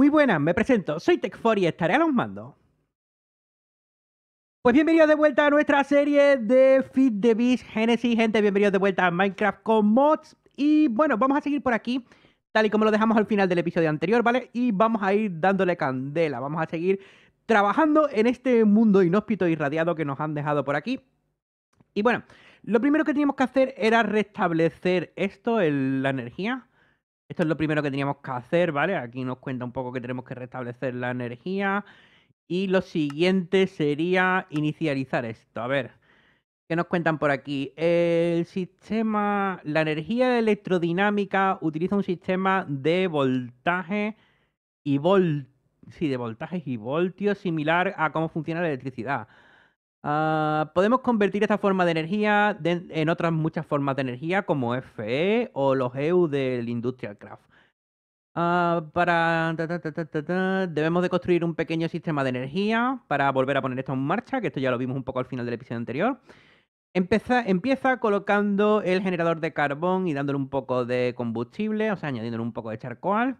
Muy buenas, me presento, soy Tech4 y estaré a los mandos. Pues bienvenidos de vuelta a nuestra serie de Feed the Beast Genesis, gente, bienvenidos de vuelta a Minecraft con mods. Y bueno, vamos a seguir por aquí, tal y como lo dejamos al final del episodio anterior, ¿vale? Y vamos a ir dándole candela, vamos a seguir trabajando en este mundo inhóspito y radiado que nos han dejado por aquí. Y bueno, lo primero que teníamos que hacer era restablecer esto, la energía, esto es lo primero que teníamos que hacer, ¿vale? Aquí nos cuenta un poco que tenemos que restablecer la energía. Y lo siguiente sería inicializar esto. A ver, ¿qué nos cuentan por aquí? El sistema, la energía electrodinámica utiliza un sistema de voltaje y volt, sí, de voltajes y voltios similar a cómo funciona la electricidad. Ah, podemos convertir esta forma de energía en otras muchas formas de energía como FE o los EU del Industrial Craft. Ah, para debemos de construir un pequeño sistema de energía para volver a poner esto en marcha, que esto ya lo vimos un poco al final del episodio anterior. Empieza, colocando el generador de carbón y dándole un poco de combustible, o sea, añadiéndole un poco de charcoal.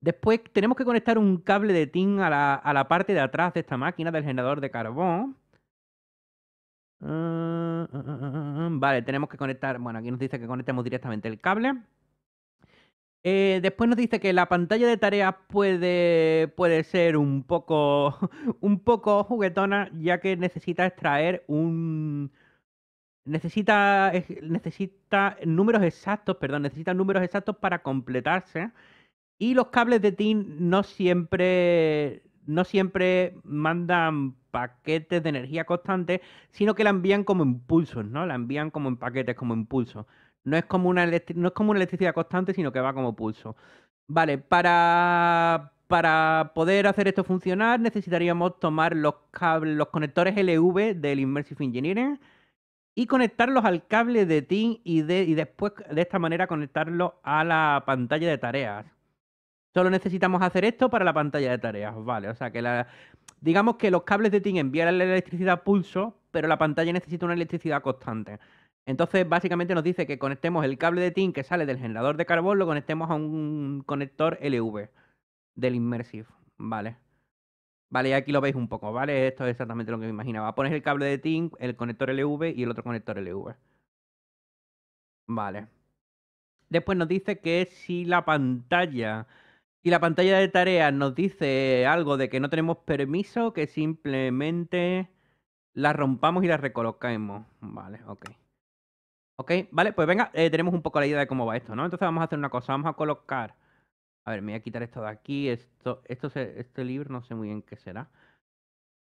Después tenemos que conectar un cable de tin a la parte de atrás de esta máquina del generador de carbón. Ah, ah, ah, vale, tenemos que conectar. Bueno, aquí nos dice que conectemos directamente el cable. Eh, después nos dice que la pantalla de tareas puede, puede ser un poco, un poco juguetona, ya que necesita extraer un. Necesita, necesita números exactos, perdón, necesita números exactos para completarse. Y los cables de TIN no siempre, no siempre mandan paquetes de energía constante, sino que la envían como impulsos, ¿no? La envían como en paquetes, como impulso. No es como una, no es como una electricidad constante, sino que va como pulso. Vale, para, poder hacer esto funcionar necesitaríamos tomar los, los conectores LV del Immersive Engineering y conectarlos al cable de TIN y, y después de esta manera conectarlos a la pantalla de tareas. Solo necesitamos hacer esto para la pantalla de tareas, ¿vale? O sea que la... digamos que los cables de TIN envían la electricidad a pulso, pero la pantalla necesita una electricidad constante. Entonces, básicamente nos dice que conectemos el cable de TIN que sale del generador de carbón, lo conectemos a un conector LV del Immersive, ¿vale? Vale, y aquí lo veis un poco, ¿vale? Esto es exactamente lo que me imaginaba. Pones el cable de TIN, el conector LV y el otro conector LV. Vale. Después nos dice que si la pantalla y la pantalla de tareas nos dice algo de que no tenemos permiso, que simplemente la rompamos y la recolocamos. Vale, ok. Ok, vale, pues venga, eh, tenemos un poco la idea de cómo va esto, ¿no? Entonces vamos a hacer una cosa, vamos a colocar... A ver, me voy a quitar esto de aquí, esto, esto este libro no sé muy bien qué será.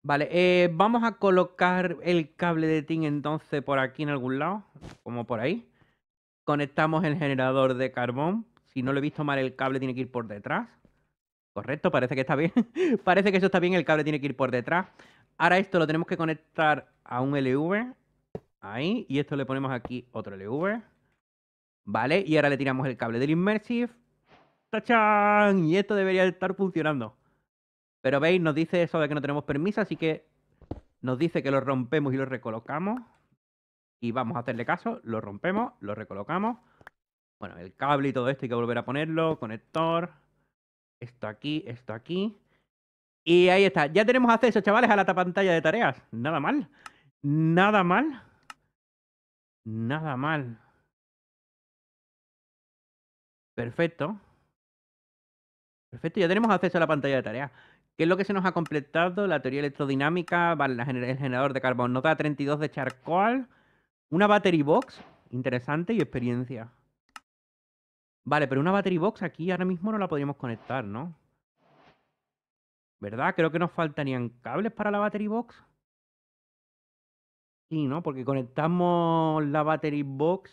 Vale, eh, vamos a colocar el cable de TIN entonces por aquí en algún lado, como por ahí. Conectamos el generador de carbón si no lo he visto mal, el cable tiene que ir por detrás. Correcto, parece que está bien. parece que eso está bien, el cable tiene que ir por detrás. Ahora esto lo tenemos que conectar a un LV. Ahí, y esto le ponemos aquí otro LV. Vale, y ahora le tiramos el cable del Immersive. ¡Tachán! Y esto debería estar funcionando. Pero veis, nos dice eso de que no tenemos permiso, así que nos dice que lo rompemos y lo recolocamos. Y vamos a hacerle caso, lo rompemos, lo recolocamos, bueno, el cable y todo esto hay que volver a ponerlo, conector, esto aquí, esto aquí. Y ahí está, ya tenemos acceso, chavales, a la pantalla de tareas. Nada mal, nada mal, nada mal. Perfecto. Perfecto, ya tenemos acceso a la pantalla de tareas. ¿Qué es lo que se nos ha completado? La teoría electrodinámica, vale, el generador de carbón, nota 32 de charcoal, una battery box, interesante, y experiencia. Vale, pero una battery box aquí ahora mismo no la podríamos conectar, ¿no? ¿Verdad? Creo que nos faltarían cables para la battery box. Sí, ¿no? Porque conectamos la battery box.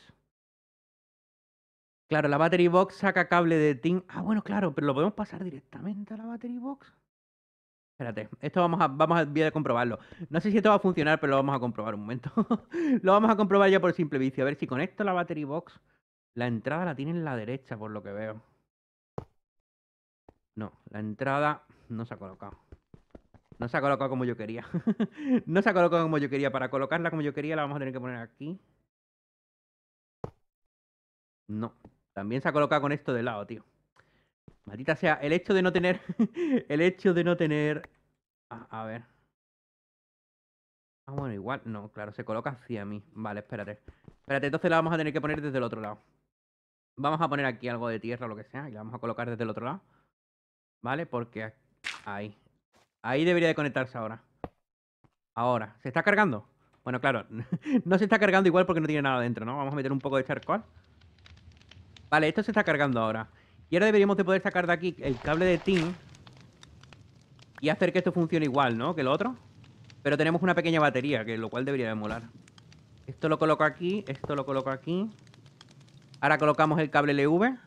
Claro, la battery box saca cable de tin. Ah, bueno, claro, pero lo podemos pasar directamente a la battery box. Espérate, esto vamos a, vamos a, a comprobarlo. No sé si esto va a funcionar, pero lo vamos a comprobar un momento. lo vamos a comprobar ya por simple vicio. A ver si conecto la battery box la entrada la tiene en la derecha, por lo que veo. No, la entrada no se ha colocado. No se ha colocado como yo quería. no se ha colocado como yo quería. Para colocarla como yo quería la vamos a tener que poner aquí. No, también se ha colocado con esto de lado, tío. Maldita sea, el hecho de no tener... el hecho de no tener... a ver. Ah, bueno, igual. No, claro, se coloca hacia mí. Vale, espérate. Espérate, entonces la vamos a tener que poner desde el otro lado. Vamos a poner aquí algo de tierra o lo que sea y la vamos a colocar desde el otro lado. ¿Vale? Porque ahí. Ahí debería de conectarse ahora. Ahora. ¿Se está cargando? Bueno, claro. no se está cargando igual porque no tiene nada dentro, ¿no? Vamos a meter un poco de charcoal. Este vale, esto se está cargando ahora. Y ahora deberíamos de poder sacar de aquí el cable de tin y hacer que esto funcione igual, ¿no? Que el otro. Pero tenemos una pequeña batería, que lo cual debería de molar. Esto lo coloco aquí, esto lo coloco aquí. Ahora colocamos el cable LV.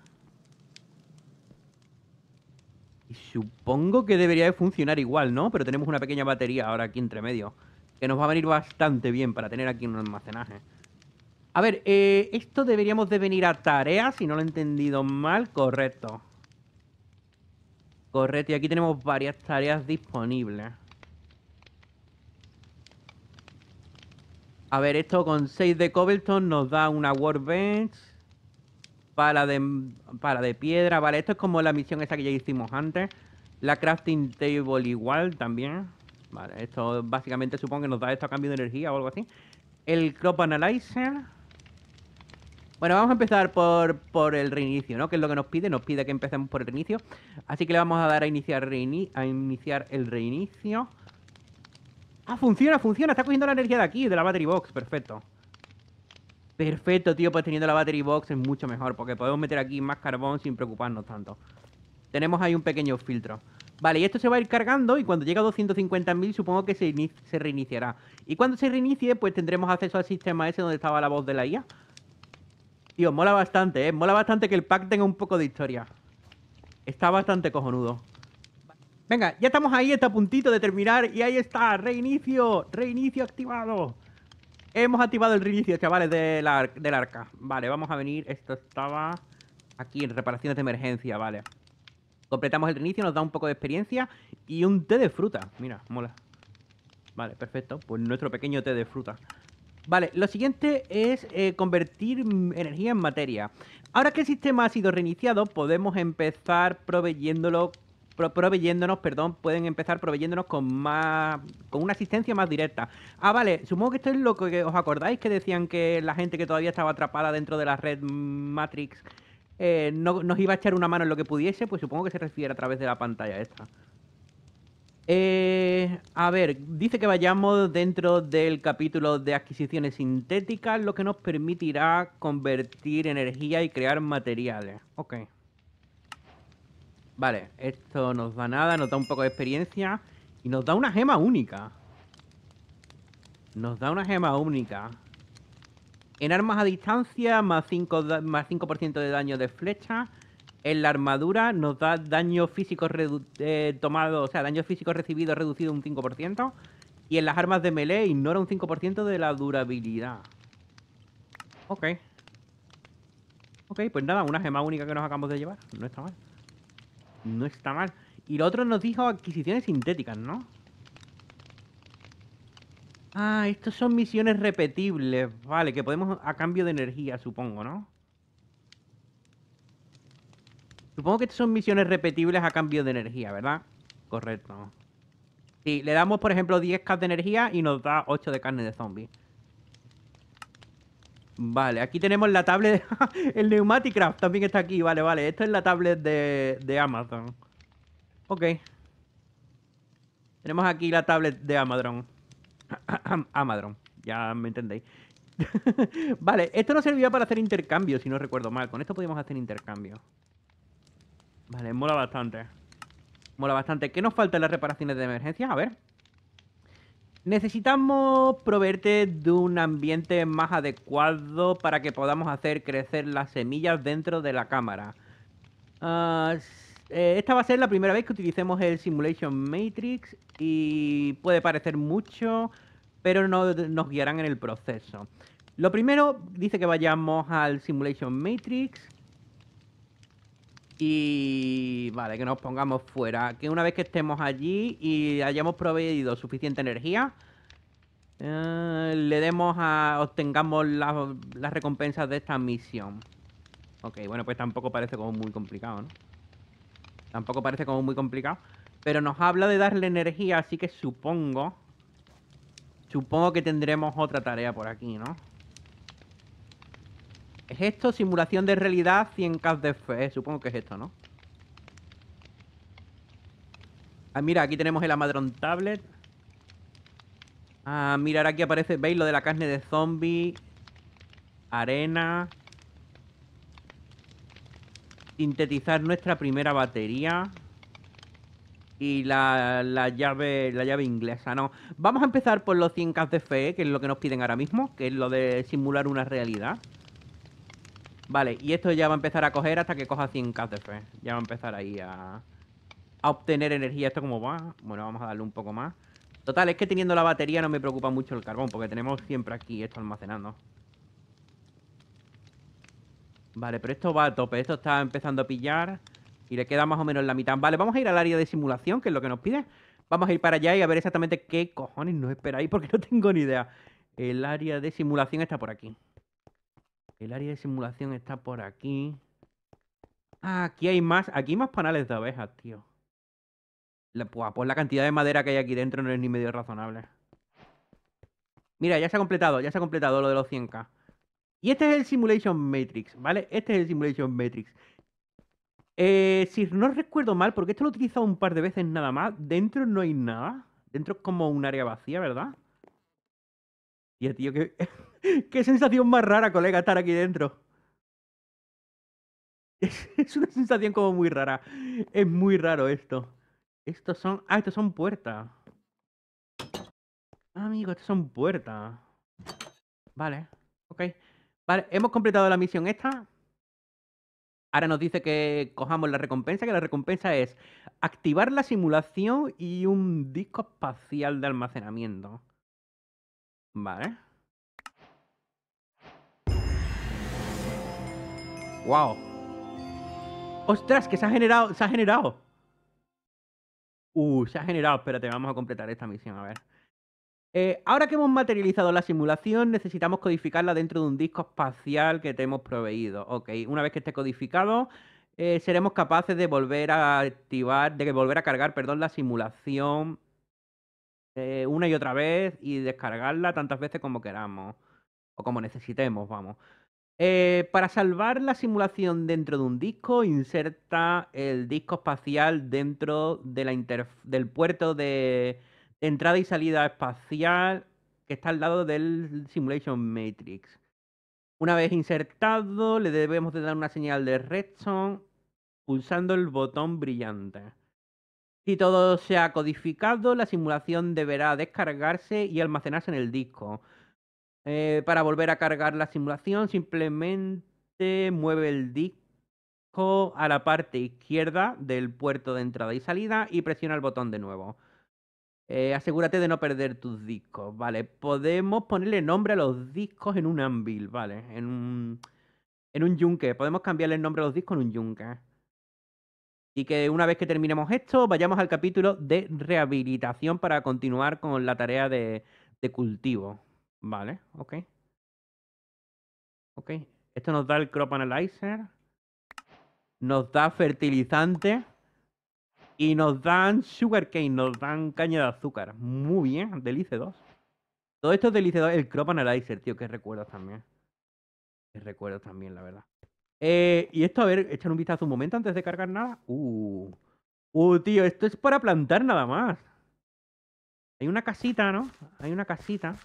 Y supongo que debería de funcionar igual, ¿no? Pero tenemos una pequeña batería ahora aquí entre medio. Que nos va a venir bastante bien para tener aquí un almacenaje. A ver, eh, esto deberíamos de venir a tareas si no lo he entendido mal. Correcto. Correcto, y aquí tenemos varias tareas disponibles. A ver, esto con 6 de Cobblestone nos da una workbench pala de, mm, para de piedra, vale. Esto es como la misión esa que ya hicimos antes. La crafting table igual también. Vale, esto básicamente supongo que nos da esto a cambio de energía o algo así. El crop analyzer. Bueno, vamos a empezar por, por el reinicio, ¿no? Que es lo que nos pide, nos pide que empecemos por el reinicio. Así que le vamos a dar a iniciar, a iniciar el reinicio. Ah, funciona, funciona, está cogiendo la energía de aquí, de la battery box, perfecto. Perfecto, tío, pues teniendo la battery box es mucho mejor, porque podemos meter aquí más carbón sin preocuparnos tanto. Tenemos ahí un pequeño filtro. Vale, y esto se va a ir cargando y cuando llegue a 250.000 supongo que se, reiniciará. Y cuando se reinicie, pues tendremos acceso al sistema ese donde estaba la voz de la IA. Tío, mola bastante, ¿eh? Mola bastante que el pack tenga un poco de historia. Está bastante cojonudo. Venga, ya estamos ahí, está a puntito de terminar y ahí está, reinicio, reinicio activado. Hemos activado el reinicio, chavales, del, del arca. Vale, vamos a venir. Esto estaba aquí en reparaciones de emergencia, vale. Completamos el reinicio, nos da un poco de experiencia y un té de fruta. Mira, mola. Vale, perfecto. Pues nuestro pequeño té de fruta. Vale, lo siguiente es eh, convertir energía en materia. Ahora que el sistema ha sido reiniciado, podemos empezar proveyéndolo proveyéndonos, perdón, pueden empezar proveyéndonos con más, con una asistencia más directa. Ah, vale, supongo que esto es lo que os acordáis que decían que la gente que todavía estaba atrapada dentro de la red Matrix eh, no, nos iba a echar una mano en lo que pudiese, pues supongo que se refiere a través de la pantalla esta. Eh, a ver, dice que vayamos dentro del capítulo de adquisiciones sintéticas, lo que nos permitirá convertir energía y crear materiales. Ok. Vale, esto nos da nada, nos da un poco de experiencia y nos da una gema única. Nos da una gema única. En armas a distancia, más 5%, 5 de daño de flecha. En la armadura nos da daño físico eh, tomado, o sea, daño físico recibido reducido un 5%. Y en las armas de melee ignora un 5% de la durabilidad. Ok. Ok, pues nada, una gema única que nos acabamos de llevar. No está mal. No está mal. Y lo otro nos dijo adquisiciones sintéticas, ¿no? Ah, estos son misiones repetibles. Vale, que podemos a cambio de energía, supongo, ¿no? Supongo que estas son misiones repetibles a cambio de energía, ¿verdad? Correcto. Sí, le damos, por ejemplo, 10k de energía y nos da 8 de carne de zombie. Vale, aquí tenemos la tablet. el Neumaticraft también está aquí. Vale, vale. Esto es la tablet de, Amazon. Ok. Tenemos aquí la tablet de Amazon. Amazon. Ya me entendéis. vale, esto nos servía para hacer intercambio, si no recuerdo mal. Con esto podíamos hacer intercambio. Vale, mola bastante. Mola bastante. ¿Qué nos falta las reparaciones de emergencia? A ver. Necesitamos proveerte de un ambiente más adecuado para que podamos hacer crecer las semillas dentro de la cámara. Ah, eh, esta va a ser la primera vez que utilicemos el Simulation Matrix y puede parecer mucho, pero no nos guiarán en el proceso. Lo primero dice que vayamos al Simulation Matrix y vale, que nos pongamos fuera. Que una vez que estemos allí y hayamos proveído suficiente energía, eh, le demos a. obtengamos las recompensas de esta misión. Ok, bueno, pues tampoco parece como muy complicado, ¿no? Tampoco parece como muy complicado. Pero nos habla de darle energía, así que supongo. Supongo que tendremos otra tarea por aquí, ¿no? ¿Es esto? Simulación de realidad 100K de fe. Eh, supongo que es esto, ¿no? Ah, mira, aquí tenemos el Amadron Tablet. Ah, mira, aquí aparece, ¿veis lo de la carne de zombie? Arena. Sintetizar nuestra primera batería. Y la, llave la llave inglesa, ¿no? Vamos a empezar por los 100k de fe, que es lo que nos piden ahora mismo, que es lo de simular una realidad. Vale, y esto ya va a empezar a coger hasta que coja 100 KTF. Ya va a empezar ahí a, a obtener energía. Esto como va. Bueno, vamos a darle un poco más. Total, es que teniendo la batería no me preocupa mucho el carbón, porque tenemos siempre aquí esto almacenando. Vale, pero esto va a tope. Esto está empezando a pillar y le queda más o menos la mitad. Vale, vamos a ir al área de simulación, que es lo que nos pide. Vamos a ir para allá y a ver exactamente qué cojones nos espera ahí, porque no tengo ni idea. El área de simulación está por aquí. El área de simulación está por aquí. Ah, aquí hay más. Aquí hay más panales de abejas, tío. La, pues, la cantidad de madera que hay aquí dentro no es ni medio razonable. Mira, ya se ha completado, ya se ha completado lo de los 100k. Y este es el Simulation Matrix, ¿vale? Este es el Simulation Matrix. Eh, si no recuerdo mal, porque esto lo he utilizado un par de veces nada más, dentro no hay nada. Dentro es como un área vacía, ¿verdad? tío, qué, qué sensación más rara, colega, estar aquí dentro. Es, una sensación como muy rara. Es muy raro esto. Estos son... Ah, estos son puertas. Ah, amigo, estos son puertas. Vale, ok. Vale, hemos completado la misión esta. Ahora nos dice que cojamos la recompensa, que la recompensa es activar la simulación y un disco espacial de almacenamiento. Vale. ¡Wow! ¡Ostras! Que se ha generado, se ha generado. Uh, se ha generado. Espérate, vamos a completar esta misión, a ver. Eh, ahora que hemos materializado la simulación, necesitamos codificarla dentro de un disco espacial que te hemos proveído. Ok, una vez que esté codificado, eh, seremos capaces de volver a activar, de volver a cargar, perdón, la simulación eh, una y otra vez y descargarla tantas veces como queramos o como necesitemos, vamos. Eh, para salvar la simulación dentro de un disco, inserta el disco espacial dentro del puerto de entrada y salida espacial que está al lado del Simulation Matrix. Una vez insertado, le debemos de dar una señal de redstone pulsando el botón brillante. Si todo se ha codificado, la simulación deberá descargarse y almacenarse en el disco. Eh, para volver a cargar la simulación, simplemente mueve el disco a la parte izquierda del puerto de entrada y salida y presiona el botón de nuevo. Eh, asegúrate de no perder tus discos, ¿vale? Podemos ponerle nombre a los discos en un anvil, ¿vale? En un, en un yunque. Podemos cambiarle el nombre a los discos en un yunque y que una vez que terminemos esto, vayamos al capítulo de rehabilitación para continuar con la tarea de, cultivo. Vale, ok. Ok, esto nos da el crop analyzer, nos da fertilizante y nos dan sugarcane, nos dan caña de azúcar. Muy bien, delice 2 Todo esto es delice 2 el crop analyzer, tío, que recuerdo también. Que recuerdo también, la verdad. Eh, y esto, a ver, echar un vistazo un momento antes de cargar nada. Uh, uh, tío, esto es para plantar nada más. Hay una casita, ¿no? Hay una casita.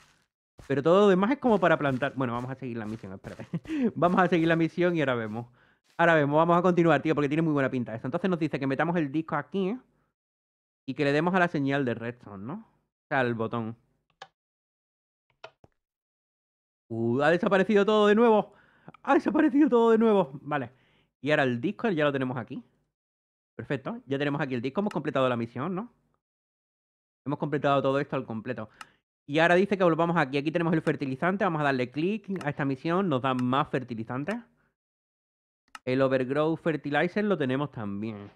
Pero todo lo demás es como para plantar. Bueno, vamos a seguir la misión, espérate. vamos a seguir la misión y ahora vemos. Ahora vemos, vamos a continuar, tío, porque tiene muy buena pinta esto. Entonces nos dice que metamos el disco aquí ¿eh? y que le demos a la señal de redstone, ¿no? O sea, al botón. Uh, ha desaparecido todo de nuevo ha ah, desaparecido todo de nuevo. Vale. Y ahora el disco ya lo tenemos aquí. Perfecto. Ya tenemos aquí el disco. Hemos completado la misión, ¿no? Hemos completado todo esto al completo. Y ahora dice que volvamos aquí. Aquí tenemos el fertilizante. Vamos a darle clic a esta misión. Nos dan más fertilizantes. El Overgrow Fertilizer lo tenemos también.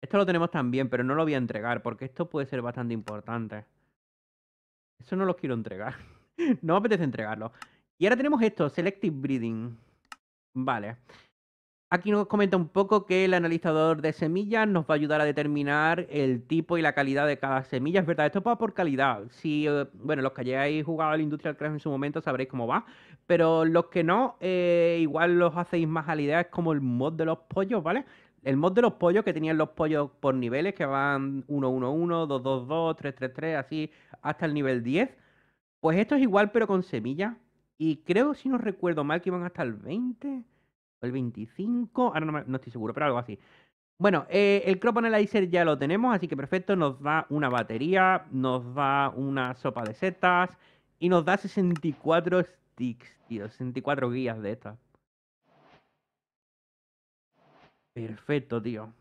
Esto lo tenemos también, pero no lo voy a entregar porque esto puede ser bastante importante. Eso no lo quiero entregar. no me apetece entregarlo. Y ahora tenemos esto, Selective Breeding. Vale. Aquí nos comenta un poco que el analizador de semillas nos va a ayudar a determinar el tipo y la calidad de cada semilla. Es verdad, esto va por calidad. Si, eh, bueno, los que hayáis jugado al Industrial Crash en su momento sabréis cómo va. Pero los que no, eh, igual los hacéis más a la idea. Es como el mod de los pollos, ¿vale? El mod de los pollos que tenían los pollos por niveles que van 1-1-1, 2-2-2, 3-3-3, así hasta el nivel 10. Pues esto es igual pero con semillas. Y creo, si no recuerdo mal, que iban hasta el 20 o el 25. Ahora no, estoy seguro, pero algo así. Bueno, eh, el crop analyzer ya lo tenemos, así que perfecto. Nos da una batería, nos da una sopa de setas y nos da 64 sticks, tío. 64 guías de estas. Perfecto, tío.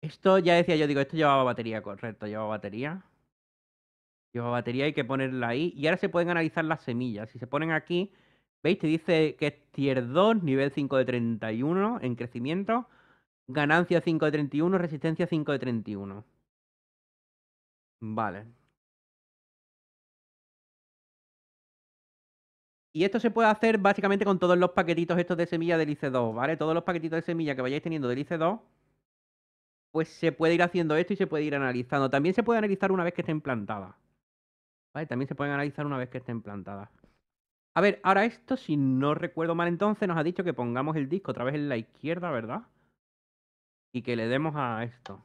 Esto ya decía yo, digo, esto llevaba batería, correcto, llevaba batería batería hay que ponerla ahí. Y ahora se pueden analizar las semillas. Si se ponen aquí, veis, te dice que es tier 2, nivel 5 de 31 en crecimiento, ganancia 5 de 31, resistencia 5 de 31. Vale. Y esto se puede hacer básicamente con todos los paquetitos estos de semilla del IC2, ¿vale? Todos los paquetitos de semilla que vayáis teniendo del IC2, pues se puede ir haciendo esto y se puede ir analizando. También se puede analizar una vez que esté implantada ¿Vale? También se pueden analizar una vez que estén plantadas. A ver, ahora esto, si no recuerdo mal entonces, nos ha dicho que pongamos el disco otra vez en la izquierda, ¿verdad? Y que le demos a esto.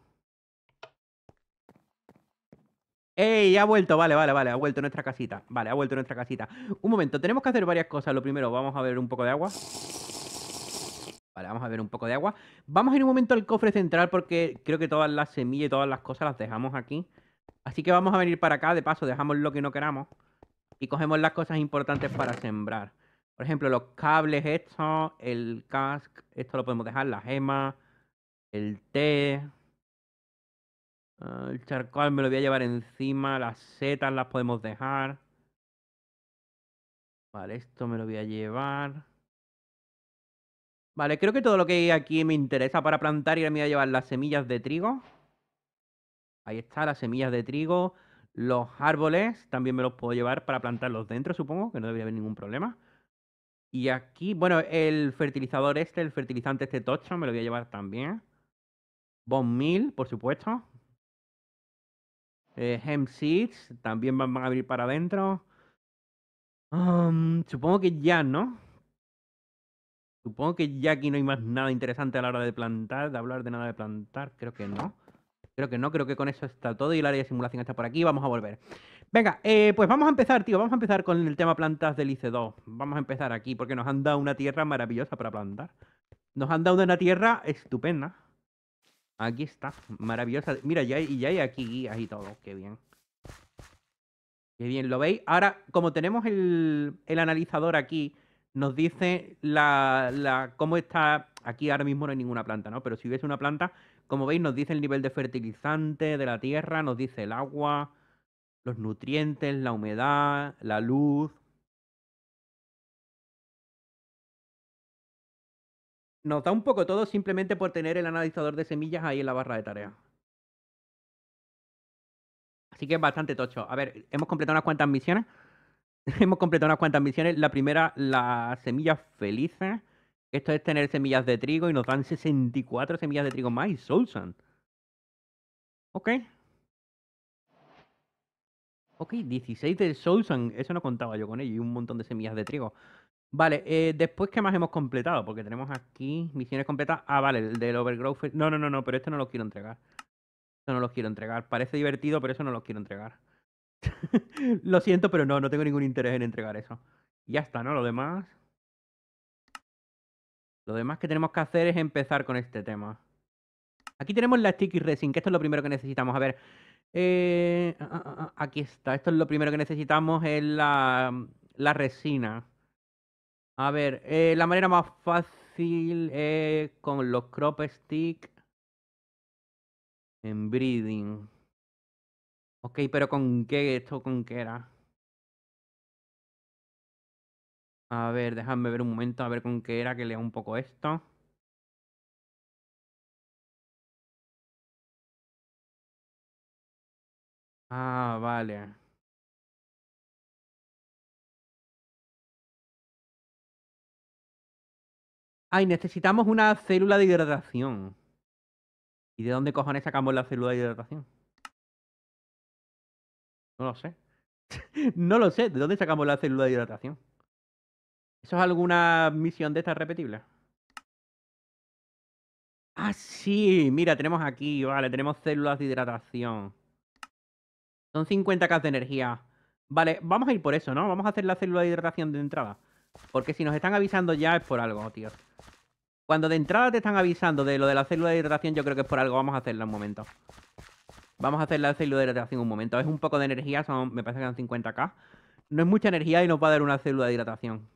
¡Ey! Ha vuelto, vale, vale, vale, ha vuelto nuestra casita. Vale, ha vuelto nuestra casita. Un momento, tenemos que hacer varias cosas. Lo primero, vamos a ver un poco de agua. Vale, vamos a ver un poco de agua. Vamos a ir un momento al cofre central porque creo que todas las semillas y todas las cosas las dejamos aquí. Así que vamos a venir para acá, de paso, dejamos lo que no queramos y cogemos las cosas importantes para sembrar. Por ejemplo, los cables esto, el cask, esto lo podemos dejar, la gema, el té, ah, el charcoal me lo voy a llevar encima, las setas las podemos dejar. Vale, esto me lo voy a llevar. Vale, creo que todo lo que hay aquí me interesa para plantar y ahora me voy a llevar las semillas de trigo. Ahí está, las semillas de trigo, los árboles, también me los puedo llevar para plantarlos dentro, supongo, que no debería haber ningún problema. Y aquí, bueno, el fertilizador este, el fertilizante este tocho, me lo voy a llevar también. Bomb Mill, por supuesto. Eh, Hem Seeds, también van, a abrir para adentro. Um, supongo que ya, ¿no? Supongo que ya aquí no hay más nada interesante a la hora de plantar, de hablar de nada de plantar, creo que no. Creo que no, creo que con eso está todo y el área de simulación está por aquí. Vamos a volver. Venga, eh, pues vamos a empezar, tío. Vamos a empezar con el tema plantas del IC2. Vamos a empezar aquí porque nos han dado una tierra maravillosa para plantar. Nos han dado una tierra estupenda. Aquí está, maravillosa. Mira, ya hay, ya hay aquí guías y todo. Qué bien. Qué bien, ¿lo veis? Ahora, como tenemos el, analizador aquí, nos dice la, la, cómo está... Aquí ahora mismo no hay ninguna planta, ¿no? Pero si ves una planta, como veis, nos dice el nivel de fertilizante de la tierra, nos dice el agua, los nutrientes, la humedad, la luz. Nos da un poco todo simplemente por tener el analizador de semillas ahí en la barra de tareas. Así que es bastante tocho. A ver, hemos completado unas cuantas misiones. hemos completado unas cuantas misiones. La primera, las semillas felices. Esto es tener semillas de trigo y nos dan 64 semillas de trigo más y Soulsan. Ok. Ok, 16 de Soulsan. Eso no contaba yo con ello. Y un montón de semillas de trigo. Vale, eh, después, ¿qué más hemos completado? Porque tenemos aquí misiones completas. Ah, vale, el del Overgrowth. No, no, no, no, pero esto no lo quiero entregar. Esto no lo quiero entregar. Parece divertido, pero eso no lo quiero entregar. lo siento, pero no, no tengo ningún interés en entregar eso. Ya está, ¿no? Lo demás. Lo demás que tenemos que hacer es empezar con este tema. Aquí tenemos la sticky resin, que esto es lo primero que necesitamos. A ver, eh, ah, ah, ah, aquí está. Esto es lo primero que necesitamos, es la, resina. A ver, eh, la manera más fácil es con los crop stick en breeding. Ok, pero ¿con qué esto? ¿Con qué era? A ver, déjame ver un momento, a ver con qué era que lea un poco esto. Ah, vale. Ay, necesitamos una célula de hidratación. ¿Y de dónde cojones sacamos la célula de hidratación? No lo sé. no lo sé. ¿De dónde sacamos la célula de hidratación? ¿Eso es alguna misión de estas repetible? Ah, sí, mira, tenemos aquí, vale, tenemos células de hidratación. Son 50k de energía. Vale, vamos a ir por eso, ¿no? Vamos a hacer la célula de hidratación de entrada. Porque si nos están avisando ya es por algo, tío. Cuando de entrada te están avisando de lo de la célula de hidratación, yo creo que es por algo. Vamos a hacerla un momento. Vamos a hacer la célula de hidratación un momento. Es un poco de energía, son, me parece que son 50k. No es mucha energía y nos va a dar una célula de hidratación.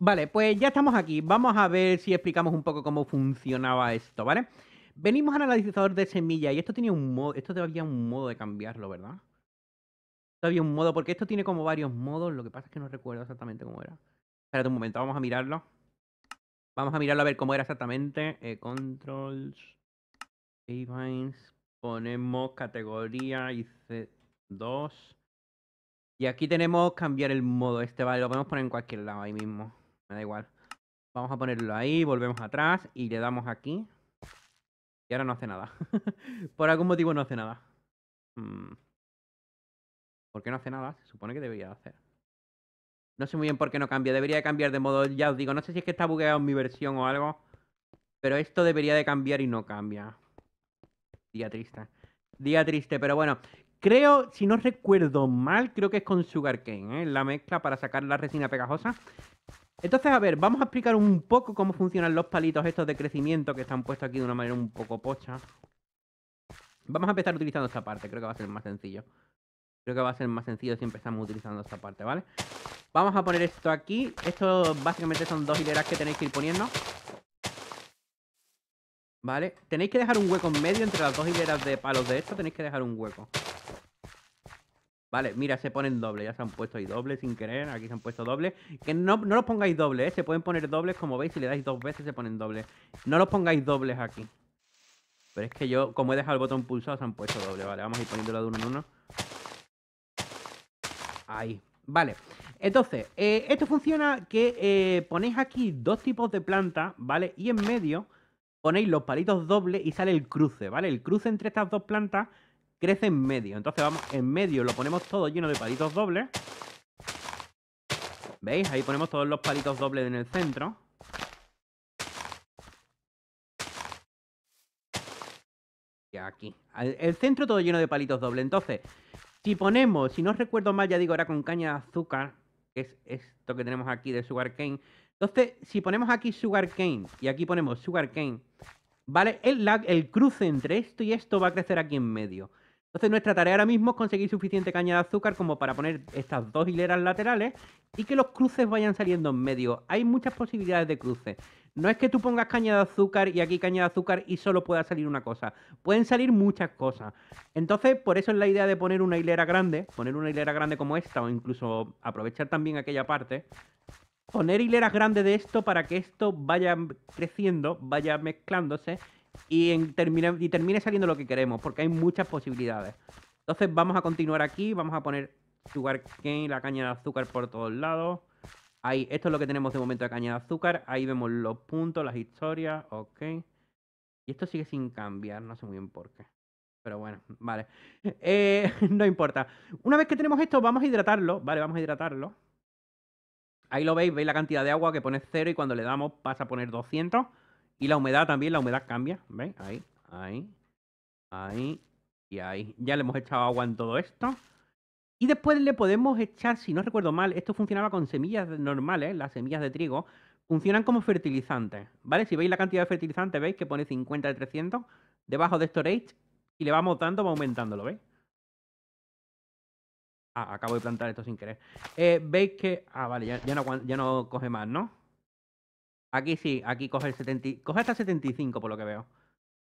Vale, pues ya estamos aquí. Vamos a ver si explicamos un poco cómo funcionaba esto, ¿vale? Venimos al analizador de semilla y esto tenía un modo, esto todavía un modo de cambiarlo, ¿verdad? Todavía un modo, porque esto tiene como varios modos, lo que pasa es que no recuerdo exactamente cómo era. Espérate un momento, vamos a mirarlo. Vamos a mirarlo a ver cómo era exactamente. Eh, controls, Avines. ponemos categoría y c 2 Y aquí tenemos cambiar el modo este, vale, lo podemos poner en cualquier lado ahí mismo. Me da igual. Vamos a ponerlo ahí, volvemos atrás y le damos aquí. Y ahora no hace nada. Por algún motivo no hace nada. Mm. ¿Por qué no hace nada? Se supone que debería hacer. No sé muy bien por qué no cambia. Debería cambiar de modo, ya os digo. No sé si es que está bugueado en mi versión o algo. Pero esto debería de cambiar y no cambia. Día triste. Día triste, pero bueno. Creo, si no recuerdo mal, creo que es con sugarcane, ¿eh? La mezcla para sacar la resina pegajosa. Entonces, a ver, vamos a explicar un poco cómo funcionan los palitos estos de crecimiento que están puestos aquí de una manera un poco pocha. Vamos a empezar utilizando esta parte, creo que va a ser más sencillo. Creo que va a ser más sencillo si empezamos utilizando esta parte, ¿vale? Vamos a poner esto aquí. Esto básicamente son dos hileras que tenéis que ir poniendo. ¿Vale? Tenéis que dejar un hueco en medio entre las dos hileras de palos de esto. Tenéis que dejar un hueco. Vale, mira, se ponen doble, ya se han puesto ahí doble sin querer, aquí se han puesto doble. Que no, no los pongáis doble, ¿eh? se pueden poner dobles, como veis, si le dais dos veces se ponen doble. No los pongáis dobles aquí. Pero es que yo, como he dejado el botón pulsado, se han puesto doble, vale, vamos a ir poniéndolo de uno en uno. Ahí, vale. Entonces, eh, esto funciona que eh, ponéis aquí dos tipos de plantas, ¿vale? Y en medio ponéis los palitos doble y sale el cruce, ¿vale? El cruce entre estas dos plantas crece en medio. Entonces vamos, en medio lo ponemos todo lleno de palitos dobles. ¿Veis? Ahí ponemos todos los palitos dobles en el centro. Y aquí. El centro todo lleno de palitos dobles. Entonces, si ponemos, si no recuerdo mal, ya digo era con caña de azúcar, que es esto que tenemos aquí de sugar cane. Entonces, si ponemos aquí sugar cane y aquí ponemos sugar cane, ¿vale? El, el cruce entre esto y esto va a crecer aquí en medio. Entonces nuestra tarea ahora mismo es conseguir suficiente caña de azúcar como para poner estas dos hileras laterales y que los cruces vayan saliendo en medio. Hay muchas posibilidades de cruces. No es que tú pongas caña de azúcar y aquí caña de azúcar y solo pueda salir una cosa. Pueden salir muchas cosas. Entonces, por eso es la idea de poner una hilera grande, poner una hilera grande como esta o incluso aprovechar también aquella parte. Poner hileras grandes de esto para que esto vaya creciendo, vaya mezclándose y, termine, y termine saliendo lo que queremos, porque hay muchas posibilidades. Entonces vamos a continuar aquí, vamos a poner sugar cane, la caña de azúcar por todos lados. Ahí, esto es lo que tenemos de momento de caña de azúcar. Ahí vemos los puntos, las historias, ok. Y esto sigue sin cambiar, no sé muy bien por qué. Pero bueno, vale. Eh, no importa. Una vez que tenemos esto, vamos a hidratarlo, ¿vale? Vamos a hidratarlo. Ahí lo veis, veis la cantidad de agua que pone cero y cuando le damos pasa a poner 200. Y la humedad también, la humedad cambia. ¿veis? Ahí, ahí, ahí y ahí. Ya le hemos echado agua en todo esto. Y después le podemos echar, si no recuerdo mal, esto funcionaba con semillas normales, ¿eh? las semillas de trigo, funcionan como fertilizantes, ¿vale? Si veis la cantidad de fertilizantes, veis que pone 50 de 300 debajo de storage y le vamos dando, va aumentándolo, ¿veis? Ah, acabo de plantar esto sin querer. Eh, veis que... Ah, vale, ya, ya no coge más, ¿no? Aquí sí, aquí coge el 70, coge hasta 75 por lo que veo.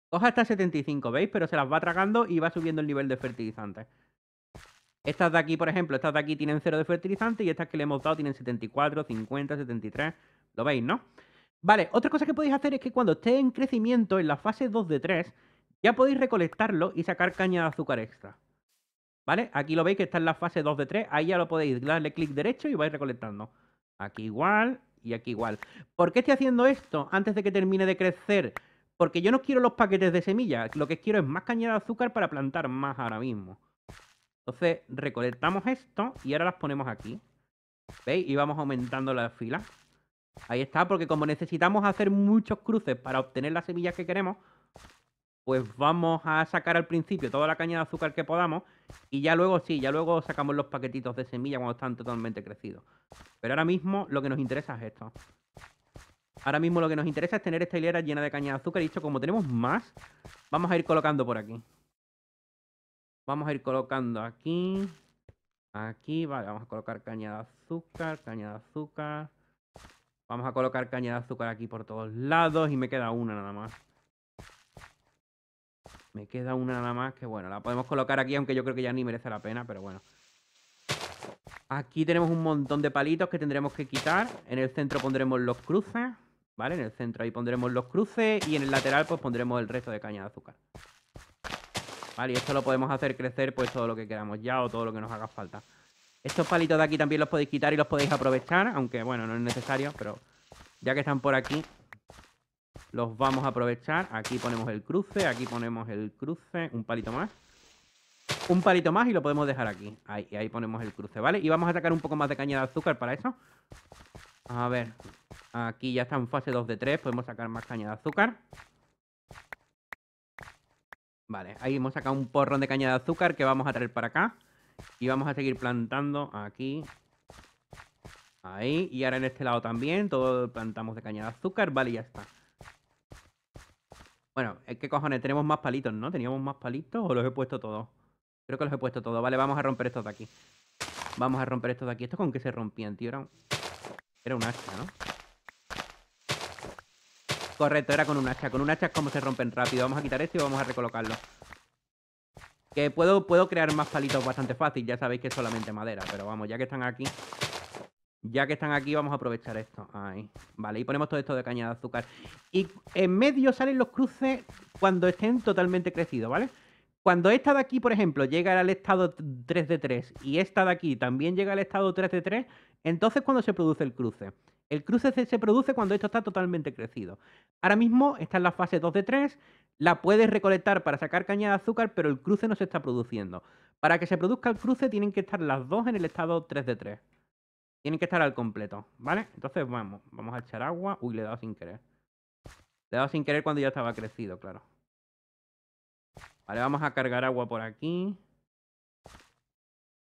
Coge hasta 75, ¿veis? Pero se las va tragando y va subiendo el nivel de fertilizantes. Estas de aquí, por ejemplo, estas de aquí tienen 0 de fertilizante y estas que le hemos dado tienen 74, 50, 73. ¿Lo veis, no? Vale, otra cosa que podéis hacer es que cuando esté en crecimiento, en la fase 2 de 3, ya podéis recolectarlo y sacar caña de azúcar extra. ¿Vale? Aquí lo veis que está en la fase 2 de 3. Ahí ya lo podéis darle clic derecho y vais recolectando. Aquí igual, y aquí igual. ¿Por qué estoy haciendo esto antes de que termine de crecer? Porque yo no quiero los paquetes de semillas, lo que quiero es más caña de azúcar para plantar más ahora mismo. Entonces recolectamos esto y ahora las ponemos aquí. ¿Veis? Y vamos aumentando la fila. Ahí está, porque como necesitamos hacer muchos cruces para obtener las semillas que queremos, pues vamos a sacar al principio toda la caña de azúcar que podamos y ya luego sí, ya luego sacamos los paquetitos de semilla cuando están totalmente crecidos. Pero ahora mismo lo que nos interesa es esto. Ahora mismo lo que nos interesa es tener esta hilera llena de caña de azúcar y esto como tenemos más, vamos a ir colocando por aquí. Vamos a ir colocando aquí, aquí, vale, vamos a colocar caña de azúcar, caña de azúcar. Vamos a colocar caña de azúcar aquí por todos lados y me queda una nada más. Me queda una nada más que, bueno, la podemos colocar aquí, aunque yo creo que ya ni merece la pena, pero bueno. Aquí tenemos un montón de palitos que tendremos que quitar. En el centro pondremos los cruces, ¿vale? En el centro ahí pondremos los cruces y en el lateral pues pondremos el resto de caña de azúcar. Vale, y esto lo podemos hacer crecer pues todo lo que queramos ya o todo lo que nos haga falta. Estos palitos de aquí también los podéis quitar y los podéis aprovechar, aunque bueno, no es necesario, pero ya que están por aquí, los vamos a aprovechar. Aquí ponemos el cruce, aquí ponemos el cruce, un palito más. Un palito más y lo podemos dejar aquí. Ahí, ahí ponemos el cruce, ¿vale? Y vamos a sacar un poco más de caña de azúcar para eso. A ver, aquí ya está en fase 2 de 3, podemos sacar más caña de azúcar. Vale, ahí hemos sacado un porrón de caña de azúcar que vamos a traer para acá. Y vamos a seguir plantando aquí. Ahí, y ahora en este lado también, todo plantamos de caña de azúcar, vale, ya está. Bueno, ¿qué cojones? Tenemos más palitos, ¿no? ¿Teníamos más palitos o los he puesto todos? Creo que los he puesto todos. Vale, vamos a romper estos de aquí. Vamos a romper estos de aquí. ¿Esto con qué se rompían, tío? Era un, era un hacha, ¿no? Correcto, era con un hacha. Con un hacha es como se rompen rápido. Vamos a quitar esto y vamos a recolocarlo. Que puedo, puedo crear más palitos bastante fácil. Ya sabéis que es solamente madera. Pero vamos, ya que están aquí, ya que están aquí, vamos a aprovechar esto. Ahí. Vale, y ponemos todo esto de caña de azúcar. Y en medio salen los cruces cuando estén totalmente crecidos, ¿vale? Cuando esta de aquí, por ejemplo, llega al estado 3 de 3 y esta de aquí también llega al estado 3 de 3, entonces cuando se produce el cruce. El cruce se produce cuando esto está totalmente crecido. Ahora mismo está en la fase 2 de 3, la puedes recolectar para sacar caña de azúcar, pero el cruce no se está produciendo. Para que se produzca el cruce tienen que estar las dos en el estado 3 de 3. Tienen que estar al completo, ¿vale? Entonces vamos, vamos a echar agua. Uy, le he dado sin querer. Le he dado sin querer cuando ya estaba crecido, claro. Vale, vamos a cargar agua por aquí.